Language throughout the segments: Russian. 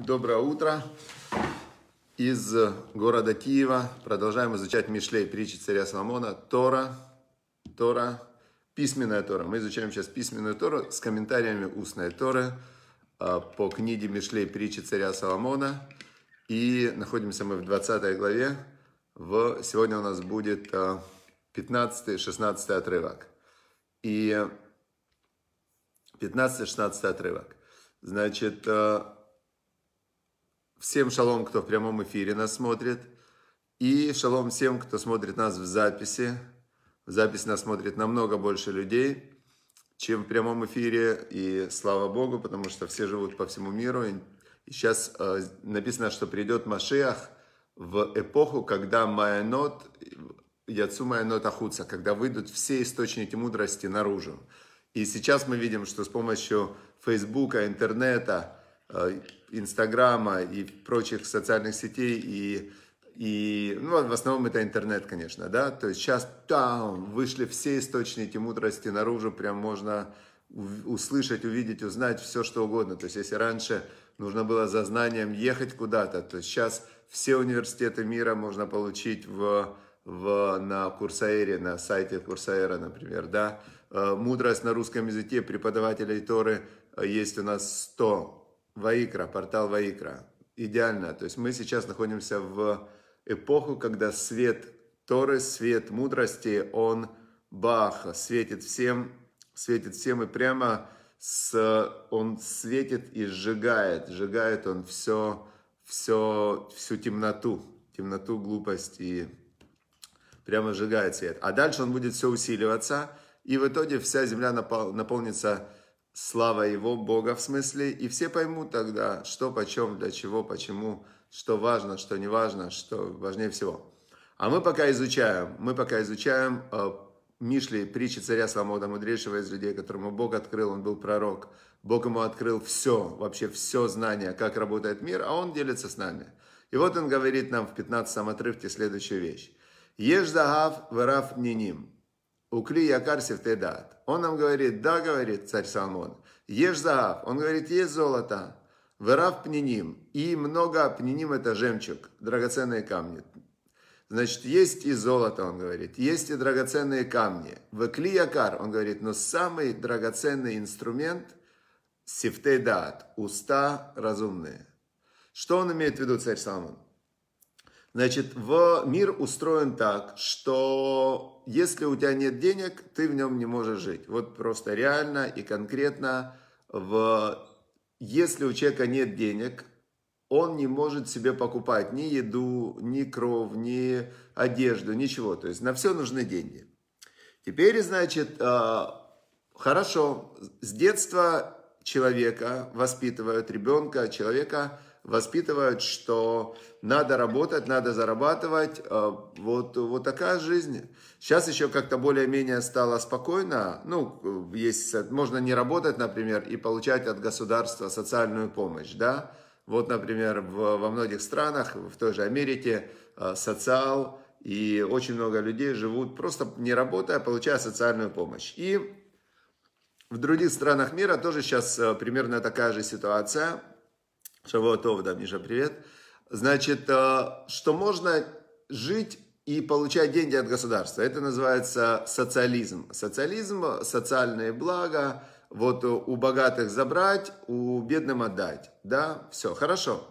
Доброе утро из города Киева. Продолжаем изучать Мишлей, притчи царя Соломона, Тора, Тора, письменная Тора. Мы изучаем сейчас письменную Тору с комментариями устной Торы а, по книге Мишлей, притчи царя Соломона. И находимся мы в 20 главе. В... Сегодня у нас будет 15-16 а, отрывок. И 15-16 отрывок. Значит, а, Всем шалом, кто в прямом эфире нас смотрит. И шалом всем, кто смотрит нас в записи. В записи нас смотрит намного больше людей, чем в прямом эфире. И слава Богу, потому что все живут по всему миру. И сейчас э, написано, что придет Машиах в эпоху, когда Майонот, Яцу Майонот Ахуца, когда выйдут все источники мудрости наружу. И сейчас мы видим, что с помощью Фейсбука, интернета – Э, Инстаграма и прочих социальных сетей и и, ну, в основном это интернет, конечно, да, то есть сейчас там вышли все источники мудрости наружу, прям можно услышать, увидеть, узнать все, что угодно. То есть, если раньше нужно было за знанием ехать куда-то, то сейчас все университеты мира можно получить в, в, на Курсаэре, на сайте Курсаэра, например, да. Э, мудрость на русском языке преподавателей Торы э, есть у нас 100 Ваикра, портал Ваикра. Идеально. То есть мы сейчас находимся в эпоху, когда свет Торы, свет мудрости, он бах, светит всем, светит всем и прямо с, он светит и сжигает, сжигает он все, все, всю темноту, темноту, глупость и прямо сжигает свет. А дальше он будет все усиливаться, и в итоге вся земля напол, наполнится слава его, Бога в смысле, и все поймут тогда, что, почем, для чего, почему, что важно, что не важно, что важнее всего. А мы пока изучаем, мы пока изучаем э, Мишли, притчи царя Соломона Мудрейшего из людей, которому Бог открыл, он был пророк. Бог ему открыл все, вообще все знание, как работает мир, а он делится с нами. И вот он говорит нам в 15 отрывке следующую вещь. «Ешь дагав верав ниним». Укли якар ты Он нам говорит, да, говорит царь Соломон, ешь заав. Он говорит, есть золото. Вырав пниним. И много пниним это жемчуг, драгоценные камни. Значит, есть и золото, он говорит, есть и драгоценные камни. Векли якар, он говорит, но самый драгоценный инструмент – сифтей уста разумные. Что он имеет в виду, царь Соломон? Значит, в мир устроен так, что если у тебя нет денег, ты в нем не можешь жить. Вот просто реально и конкретно, в... если у человека нет денег, он не может себе покупать ни еду, ни кровь, ни одежду, ничего. То есть на все нужны деньги. Теперь, значит, э, хорошо, с детства человека воспитывают, ребенка, человека – воспитывают, что надо работать, надо зарабатывать. Э, вот, вот такая жизнь. Сейчас еще как-то более-менее стало спокойно. Ну, э, есть, э, можно не работать, например, и получать от государства социальную помощь, да. Вот, например, в, во многих странах, в той же Америке, социал, и очень много людей живут просто не работая, получая социальную помощь. И в других странах мира тоже сейчас примерно такая же ситуация. Шавуатов, да, Миша, привет. Значит, э, что можно жить и получать деньги от государства. Это называется социализм. Социализм, социальные блага, вот э, у богатых забрать, у бедным отдать. Да, все, хорошо.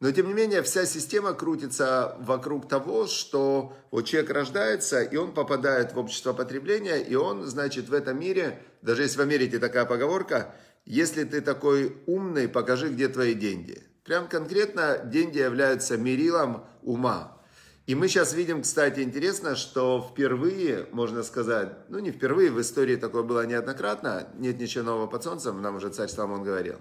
Но тем не менее вся система крутится вокруг того, что вот человек рождается, и он попадает в общество потребления, и он, значит, в этом мире, даже если в Америке такая поговорка, если ты такой умный, покажи, где твои деньги. Прям конкретно деньги являются мерилом ума. И мы сейчас видим, кстати, интересно, что впервые, можно сказать, ну не впервые, в истории такое было неоднократно, нет ничего нового под солнцем, нам уже царь Соломон говорил.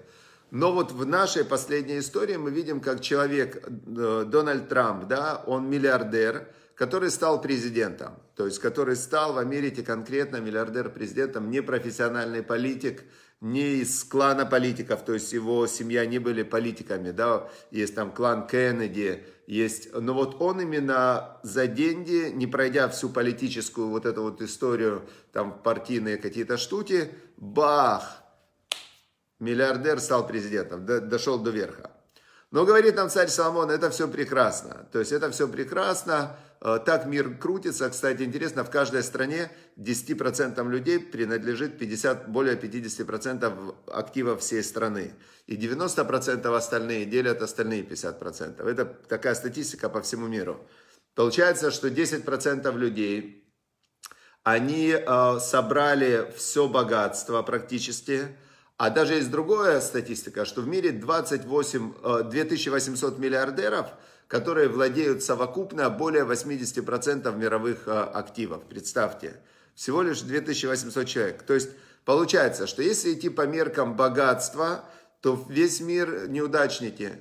Но вот в нашей последней истории мы видим, как человек, э, Дональд Трамп, да, он миллиардер, который стал президентом, то есть который стал в Америке конкретно миллиардер-президентом, не профессиональный политик, не из клана политиков, то есть его семья не были политиками, да, есть там клан Кеннеди, есть, но вот он именно за деньги, не пройдя всю политическую вот эту вот историю, там партийные какие-то штуки, бах, миллиардер стал президентом, дошел до верха. Но говорит нам царь Соломон, это все прекрасно, то есть это все прекрасно, Э, так мир крутится. Кстати, интересно, в каждой стране 10% людей принадлежит 50, более 50% активов всей страны. И 90% остальные делят остальные 50%. Это такая статистика по всему миру. Получается, что 10% людей, они э, собрали все богатство практически. А даже есть другая статистика, что в мире 28, э, 2800 миллиардеров – которые владеют совокупно более 80% мировых э, активов. Представьте, всего лишь 2800 человек. То есть получается, что если идти по меркам богатства, то весь мир неудачники.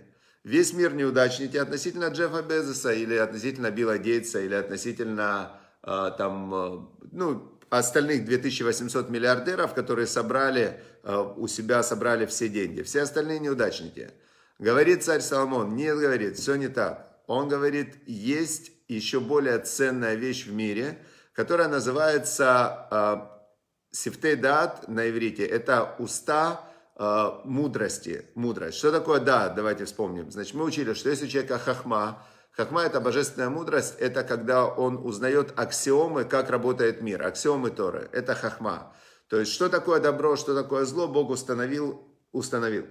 Весь мир неудачники относительно Джеффа Безоса или относительно Билла Гейтса или относительно э, там, э, ну, остальных 2800 миллиардеров, которые собрали, у себя собрали все деньги. Все остальные неудачники. Говорит царь Соломон, нет, говорит, все не так. Он говорит, есть еще более ценная вещь в мире, которая называется э, сифтейдат на иврите. Это уста э, мудрости, мудрость. Что такое да? Давайте вспомним. Значит, мы учили, что если у человека хахма, хахма это божественная мудрость, это когда он узнает аксиомы, как работает мир, аксиомы Торы, это хахма. То есть, что такое добро, что такое зло, Бог установил, установил.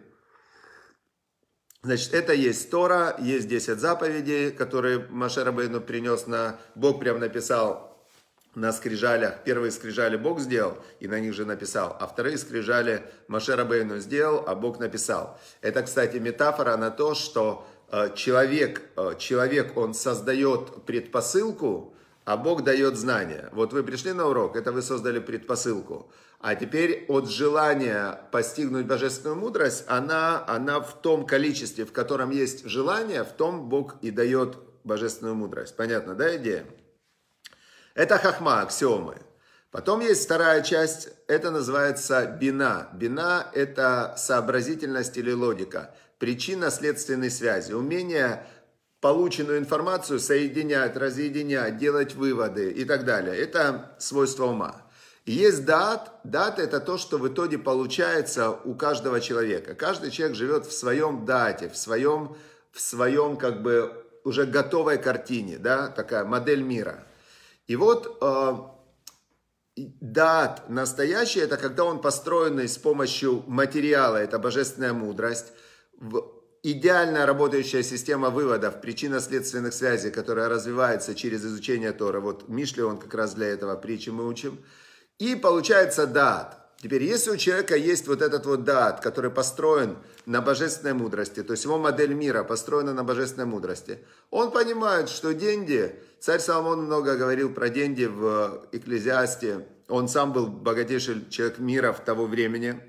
Значит, это есть Тора, есть 10 заповедей, которые Маше Рабейну принес на... Бог прям написал на скрижалях. Первые скрижали Бог сделал, и на них же написал. А вторые скрижали Маше Рабейну сделал, а Бог написал. Это, кстати, метафора на то, что э, человек, э, человек он создает предпосылку, а Бог дает знания. Вот вы пришли на урок, это вы создали предпосылку. А теперь от желания постигнуть божественную мудрость, она, она в том количестве, в котором есть желание, в том Бог и дает божественную мудрость. Понятно, да, идея? Это хахма, аксиомы. Потом есть вторая часть, это называется бина. Бина – это сообразительность или логика, причина следственной связи, умение полученную информацию соединять, разъединять, делать выводы и так далее. Это свойство ума есть дат. Дат – это то, что в итоге получается у каждого человека. Каждый человек живет в своем дате, в своем, в своем как бы уже готовой картине, да, такая модель мира. И вот э, дат настоящий – это когда он построенный с помощью материала, это божественная мудрость, идеально работающая система выводов, причинно-следственных связей, которая развивается через изучение Тора. Вот Мишли, он как раз для этого притчи мы учим – и получается дат. Теперь, если у человека есть вот этот вот дат, который построен на божественной мудрости, то есть его модель мира построена на божественной мудрости, он понимает, что деньги, царь Соломон много говорил про деньги в Экклезиасте, он сам был богатейший человек мира в того времени,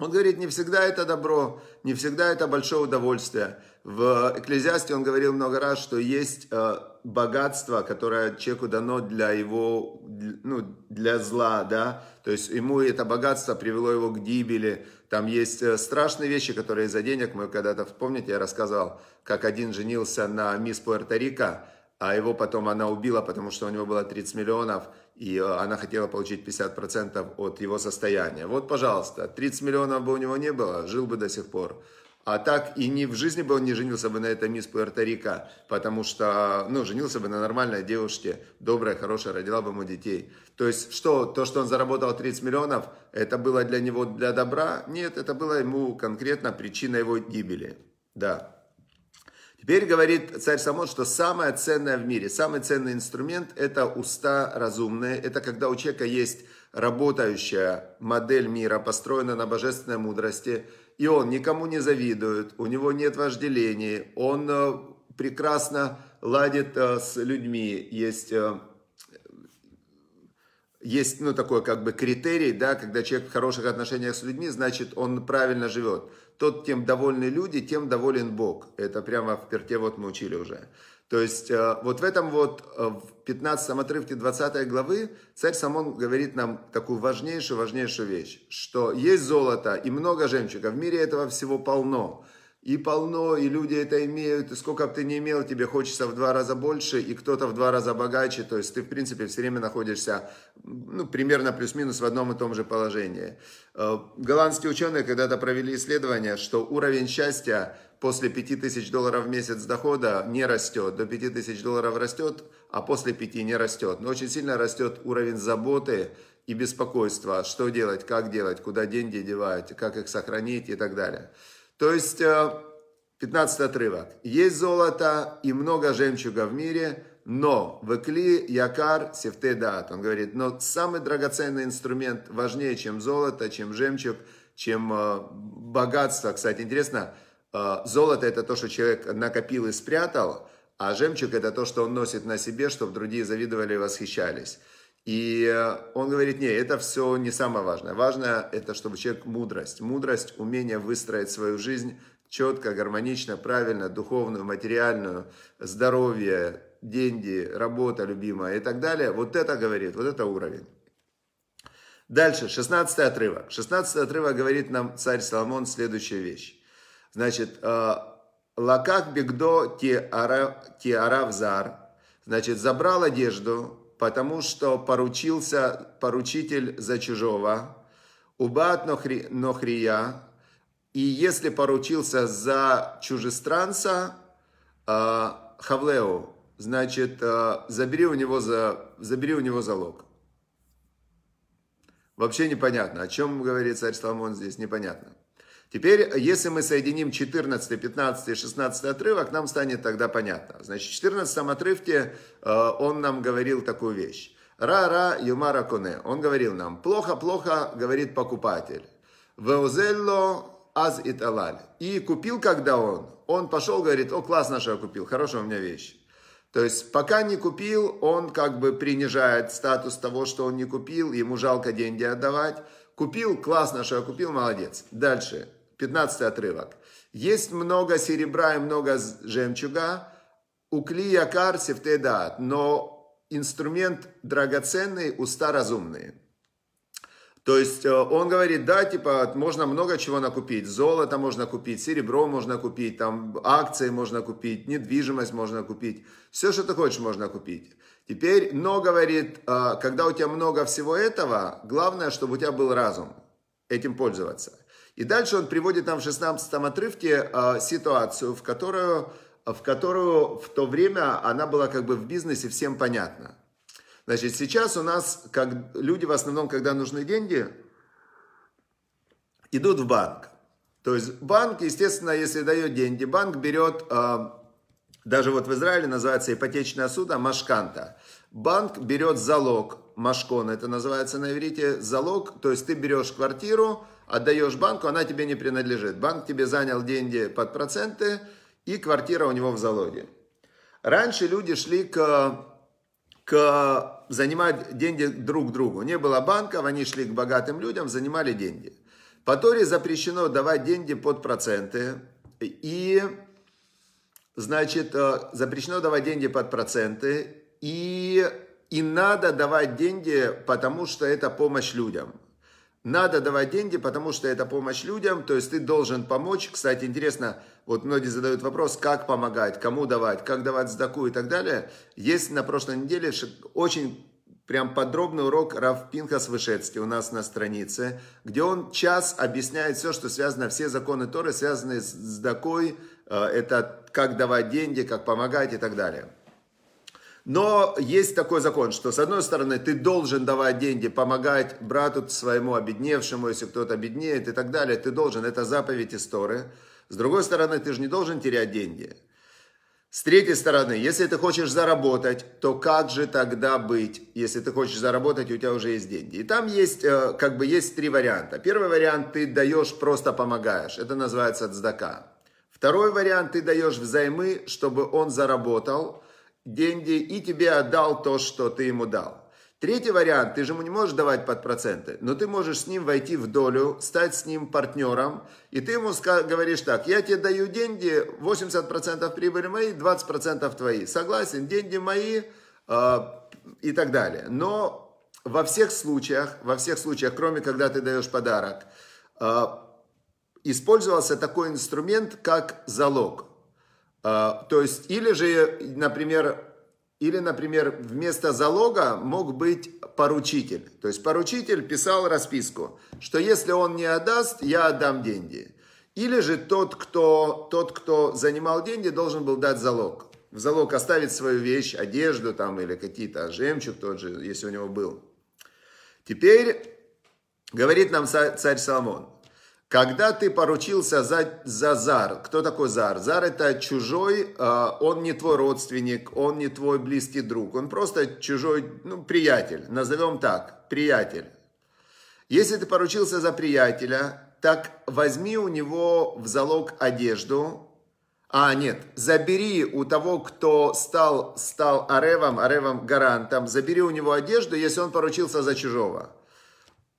он говорит, не всегда это добро, не всегда это большое удовольствие. В Экклезиасте он говорил много раз, что есть э, богатство, которое человеку дано для его, ну, для зла, да, то есть ему это богатство привело его к гибели, там есть э, страшные вещи, которые из-за денег, мы когда-то, помните, я рассказывал, как один женился на мисс Пуэрто-Рико, а его потом она убила, потому что у него было 30 миллионов, и э, она хотела получить 50% от его состояния. Вот, пожалуйста, 30 миллионов бы у него не было, жил бы до сих пор. А так и не в жизни бы он не женился бы на этой мисс Пуэрто-Рика, потому что, ну, женился бы на нормальной девушке, добрая, хорошая, родила бы ему детей. То есть что, то, что он заработал 30 миллионов, это было для него для добра? Нет, это было ему конкретно причина его гибели. Да. Теперь говорит царь Самон, что самое ценное в мире, самый ценный инструмент – это уста разумные. Это когда у человека есть работающая модель мира построена на божественной мудрости, и он никому не завидует, у него нет вожделений, он э, прекрасно ладит э, с людьми, есть э, есть, ну, такой как бы критерий, да, когда человек в хороших отношениях с людьми, значит, он правильно живет. Тот, тем довольны люди, тем доволен Бог. Это прямо в перте вот мы учили уже. То есть э, вот в этом вот, э, в 15 отрывке 20 главы, царь Самон говорит нам такую важнейшую, важнейшую вещь, что есть золото и много жемчуга, в мире этого всего полно, и полно, и люди это имеют, и сколько бы ты ни имел, тебе хочется в два раза больше, и кто-то в два раза богаче, то есть ты, в принципе, все время находишься, ну, примерно плюс-минус в одном и том же положении. Э, голландские ученые когда-то провели исследование, что уровень счастья после 5000 долларов в месяц дохода не растет, до 5000 долларов растет, а после 5 не растет. Но очень сильно растет уровень заботы, и беспокойство, что делать, как делать, куда деньги девать, как их сохранить и так далее. То есть, 15 э, отрывок. Есть золото и много жемчуга в мире, но векли якар севте дат. Он говорит, но самый драгоценный инструмент важнее, чем золото, чем жемчуг, чем э, богатство. Кстати, интересно, э, золото это то, что человек накопил и спрятал, а жемчуг это то, что он носит на себе, чтобы другие завидовали и восхищались. И э, он говорит, не, это все не самое важное. Важное это, чтобы человек мудрость. Мудрость, умение выстроить свою жизнь четко, гармонично, правильно, духовную, материальную, здоровье, деньги, работа любимая и так далее. Вот это говорит, вот это уровень. Дальше, 16 отрывок. 16 отрывок говорит нам царь Соломон следующую вещь. Значит, э, лаках бигдо ти арав зар. Значит, забрал одежду, потому что поручился поручитель за чужого, убат нохри, нохрия, и если поручился за чужестранца, э, а, хавлеу, значит, э, забери, у него за, забери у него залог. Вообще непонятно, о чем говорит царь Соломон здесь, непонятно. Теперь, если мы соединим 14, 15, 16 отрывок, нам станет тогда понятно. Значит, в 14 отрывке э, он нам говорил такую вещь. Ра-ра юмара коне. Он говорил нам, плохо-плохо говорит покупатель. Веузелло аз италаль. И купил, когда он, он пошел, говорит, о, классно, что я купил, хорошая у меня вещь. То есть, пока не купил, он как бы принижает статус того, что он не купил, ему жалко деньги отдавать. Купил, классно, что я купил, молодец. Дальше. 15 отрывок. Есть много серебра и много жемчуга, у клия карсев да. но инструмент драгоценный, уста разумные. То есть э, он говорит, да, типа, можно много чего накупить. Золото можно купить, серебро можно купить, там акции можно купить, недвижимость можно купить. Все, что ты хочешь, можно купить. Теперь, но говорит, «А, когда у тебя много всего этого, главное, чтобы у тебя был разум этим пользоваться. И дальше он приводит нам в 16 отрывке э, ситуацию, в которую, в которую в то время она была как бы в бизнесе всем понятна. Значит, сейчас у нас как люди в основном, когда нужны деньги, идут в банк. То есть банк, естественно, если дает деньги, банк берет, э, даже вот в Израиле называется ипотечное судо, машканта. Банк берет залог машкон, это называется на иврите залог, то есть ты берешь квартиру, отдаешь банку, она тебе не принадлежит. Банк тебе занял деньги под проценты, и квартира у него в залоге. Раньше люди шли к, к занимать деньги друг другу. Не было банков, они шли к богатым людям, занимали деньги. По Торе запрещено давать деньги под проценты. И, значит, э, запрещено давать деньги под проценты. И и надо давать деньги, потому что это помощь людям. Надо давать деньги, потому что это помощь людям, то есть ты должен помочь. Кстати, интересно, вот многие задают вопрос, как помогать, кому давать, как давать сдаку и так далее. Есть на прошлой неделе очень прям подробный урок Равпинха Свышецкий у нас на странице, где он час объясняет все, что связано, все законы Торы, связанные с сдакой, э, это как давать деньги, как помогать и так далее. Но есть такой закон, что с одной стороны ты должен давать деньги, помогать брату своему обедневшему, если кто-то обеднеет и так далее, ты должен, это заповедь истории. С другой стороны, ты же не должен терять деньги. С третьей стороны, если ты хочешь заработать, то как же тогда быть, если ты хочешь заработать, у тебя уже есть деньги. И там есть, э, как бы есть три варианта. Первый вариант, ты даешь, просто помогаешь. Это называется цдака. Второй вариант, ты даешь взаймы, чтобы он заработал – деньги и тебе отдал то, что ты ему дал. Третий вариант, ты же ему не можешь давать под проценты, но ты можешь с ним войти в долю, стать с ним партнером, и ты ему говоришь так, я тебе даю деньги, 80% прибыли мои, 20% твои, согласен, деньги мои э, и так далее. Но во всех случаях, во всех случаях, кроме когда ты даешь подарок, э, использовался такой инструмент, как залог – а, то есть, или же, например, или, например, вместо залога мог быть поручитель. То есть поручитель писал расписку, что если он не отдаст, я отдам деньги. Или же тот, кто, тот, кто занимал деньги, должен был дать залог. В залог оставить свою вещь, одежду там или какие-то, а жемчуг тот же, если у него был. Теперь говорит нам царь Соломон, когда ты поручился за, за Зар, кто такой Зар? Зар это чужой, э, он не твой родственник, он не твой близкий друг, он просто чужой, ну, приятель, назовем так, приятель. Если ты поручился за приятеля, так возьми у него в залог одежду, а, нет, забери у того, кто стал, стал Аревом, Аревом гарантом, забери у него одежду, если он поручился за чужого.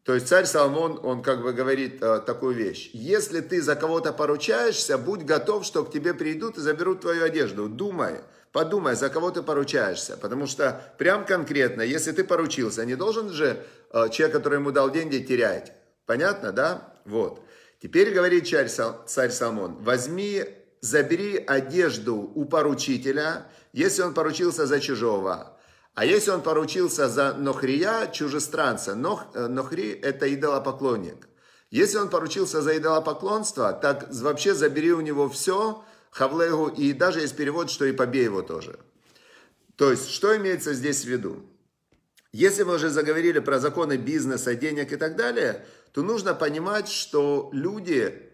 То есть царь Соломон, он как бы говорит э, такую вещь. Если ты за кого-то поручаешься, будь готов, что к тебе придут и заберут твою одежду. Думай, подумай, за кого ты поручаешься. Потому что прям конкретно, если ты поручился, не должен же э, человек, который ему дал деньги, терять. Понятно, да? Вот. Теперь говорит царь, царь Соломон, возьми, забери одежду у поручителя, если он поручился за чужого а если он поручился за Нохрия, чужестранца, Нох, э, Нохри – это идолопоклонник. Если он поручился за идолопоклонство, так вообще забери у него все, Хавлегу, и даже есть перевод, что и побей его тоже. То есть, что имеется здесь в виду? Если мы уже заговорили про законы бизнеса, денег и так далее, то нужно понимать, что люди,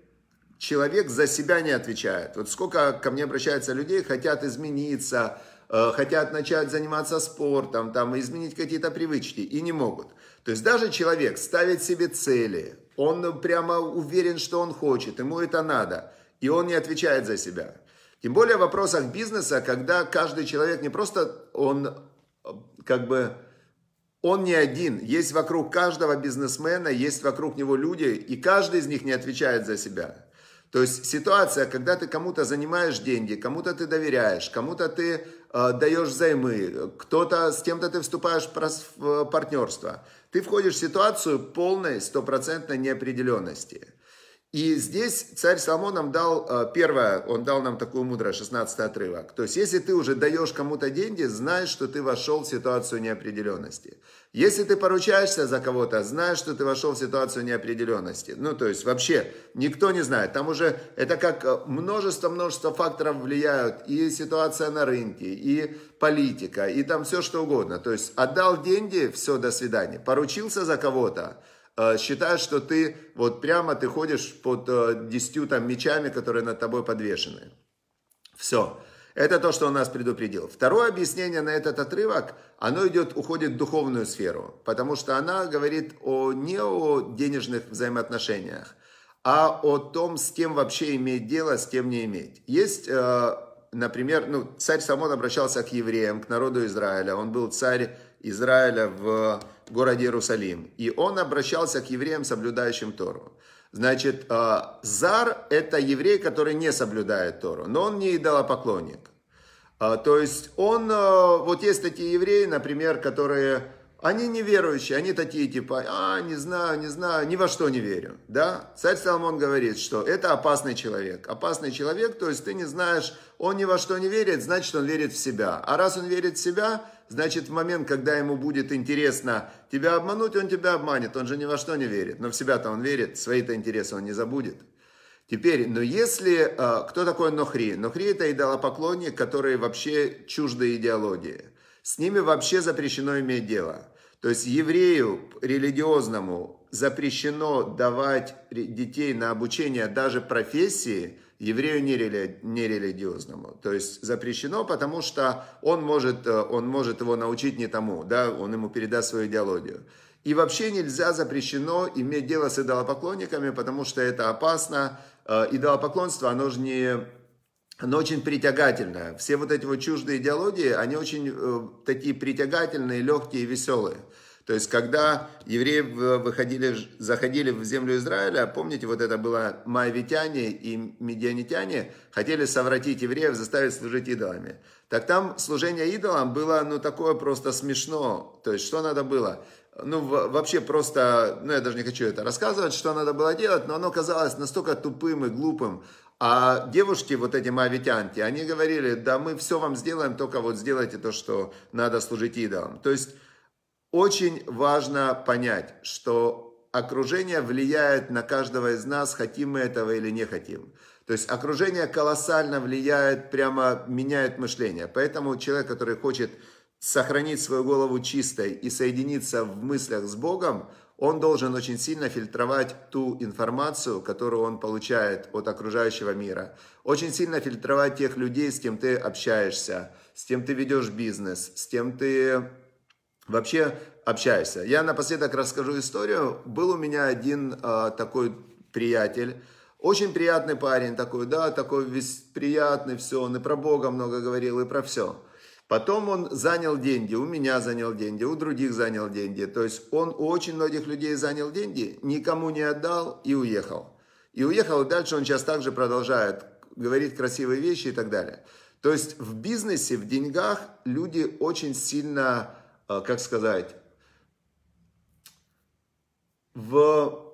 человек за себя не отвечает. Вот сколько ко мне обращаются людей, хотят измениться, Э, хотят начать заниматься спортом, там, изменить какие-то привычки и не могут. То есть даже человек ставит себе цели, он прямо уверен, что он хочет, ему это надо, и он не отвечает за себя. Тем более в вопросах бизнеса, когда каждый человек не просто, он э, как бы, он не один, есть вокруг каждого бизнесмена, есть вокруг него люди, и каждый из них не отвечает за себя. То есть ситуация, когда ты кому-то занимаешь деньги, кому-то ты доверяешь, кому-то ты э, даешь займы, кто-то с кем-то ты вступаешь в партнерство, ты входишь в ситуацию полной стопроцентной неопределенности. И здесь царь Соломон нам дал, э, первое, он дал нам такую мудрость 16 отрывок. То есть, если ты уже даешь кому-то деньги, знаешь, что ты вошел в ситуацию неопределенности. Если ты поручаешься за кого-то, знаешь, что ты вошел в ситуацию неопределенности. Ну, то есть вообще никто не знает. Там уже это как множество-множество э, факторов влияют. И ситуация на рынке, и политика, и там все что угодно. То есть отдал деньги, все, до свидания. Поручился за кого-то, э, считаешь, что ты вот прямо ты ходишь под э, десятью там мечами, которые над тобой подвешены. Все. Это то, что он нас предупредил. Второе объяснение на этот отрывок, оно идет, уходит в духовную сферу, потому что она говорит о, не о денежных взаимоотношениях, а о том, с кем вообще иметь дело, с кем не иметь. Есть, э, например, ну, царь Самон обращался к евреям, к народу Израиля. Он был царь Израиля в городе Иерусалим. И он обращался к евреям, соблюдающим Тору. Значит, э, Зар – это еврей, который не соблюдает Тору, но он не идолопоклонник. А, то есть он, а, вот есть такие евреи, например, которые, они неверующие, они такие типа, а, не знаю, не знаю, ни во что не верю, да? Царь Соломон говорит, что это опасный человек. Опасный человек, то есть ты не знаешь, он ни во что не верит, значит он верит в себя. А раз он верит в себя, значит в момент, когда ему будет интересно тебя обмануть, он тебя обманет, он же ни во что не верит. Но в себя-то он верит, свои-то интересы он не забудет. Теперь, но ну если... Э, кто такой Нохри? Нохри – это идолопоклонник, который вообще чужды идеологии. С ними вообще запрещено иметь дело. То есть еврею религиозному запрещено давать детей на обучение даже профессии, еврею нерелигиозному. То есть запрещено, потому что он может, э, он может его научить не тому, да, он ему передаст свою идеологию. И вообще нельзя запрещено иметь дело с идолопоклонниками, потому что это опасно. Э, идолопоклонство, оно же не... Оно очень притягательное. Все вот эти вот чуждые идеологии, они очень э, такие притягательные, легкие, веселые. То есть, когда евреи выходили, заходили в землю Израиля, помните, вот это было маевитяне и медианитяне, хотели совратить евреев, заставить служить идолами. Так там служение идолам было, ну, такое просто смешно. То есть, что надо было? ну, вообще просто, ну, я даже не хочу это рассказывать, что надо было делать, но оно казалось настолько тупым и глупым. А девушки, вот эти мавитянки, они говорили, да мы все вам сделаем, только вот сделайте то, что надо служить идолам. То есть очень важно понять, что окружение влияет на каждого из нас, хотим мы этого или не хотим. То есть окружение колоссально влияет, прямо меняет мышление. Поэтому человек, который хочет сохранить свою голову чистой и соединиться в мыслях с Богом, он должен очень сильно фильтровать ту информацию, которую он получает от окружающего мира. Очень сильно фильтровать тех людей, с кем ты общаешься, с кем ты ведешь бизнес, с кем ты вообще общаешься. Я напоследок расскажу историю. Был у меня один э, такой приятель, очень приятный парень такой, да, такой весь приятный, все, он и про Бога много говорил, и про все. Потом он занял деньги, у меня занял деньги, у других занял деньги. То есть он у очень многих людей занял деньги, никому не отдал и уехал. И уехал, и дальше он сейчас также продолжает, говорит красивые вещи и так далее. То есть в бизнесе, в деньгах люди очень сильно, э, как сказать, в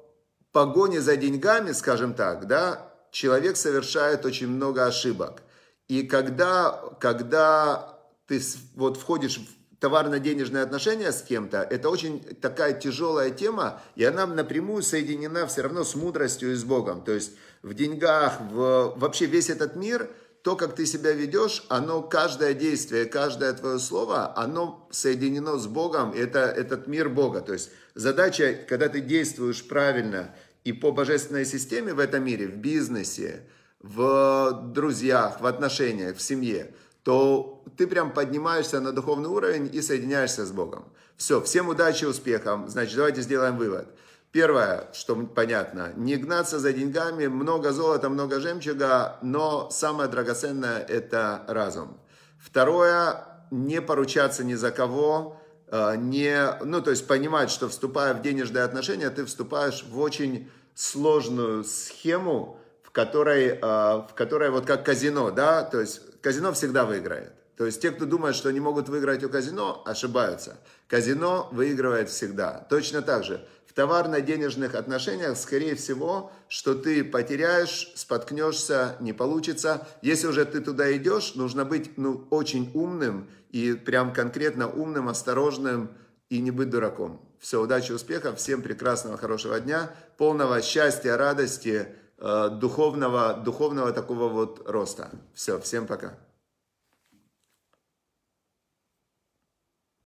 погоне за деньгами, скажем так, да, человек совершает очень много ошибок. И когда, когда ты вот входишь в товарно-денежные отношения с кем-то, это очень такая тяжелая тема, и она напрямую соединена все равно с мудростью и с Богом. То есть в деньгах, в, вообще весь этот мир, то, как ты себя ведешь, оно, каждое действие, каждое твое слово, оно соединено с Богом, это этот мир Бога. То есть задача, когда ты действуешь правильно и по божественной системе в этом мире, в бизнесе, в друзьях, в отношениях, в семье – то ты прям поднимаешься на духовный уровень и соединяешься с Богом. Все, всем удачи, успехов. Значит, давайте сделаем вывод. Первое, что понятно, не гнаться за деньгами, много золота, много жемчуга, но самое драгоценное – это разум. Второе, не поручаться ни за кого, э, не, ну, то есть понимать, что вступая в денежные отношения, ты вступаешь в очень сложную схему, в которой, э, в которой вот как казино, да, то есть казино всегда выиграет. То есть те, кто думает, что они могут выиграть у казино, ошибаются. Казино выигрывает всегда. Точно так же в товарно-денежных отношениях, скорее всего, что ты потеряешь, споткнешься, не получится. Если уже ты туда идешь, нужно быть ну, очень умным и прям конкретно умным, осторожным и не быть дураком. Все, удачи, успехов, всем прекрасного, хорошего дня, полного счастья, радости, Э, духовного, духовного такого вот роста. Все, всем пока.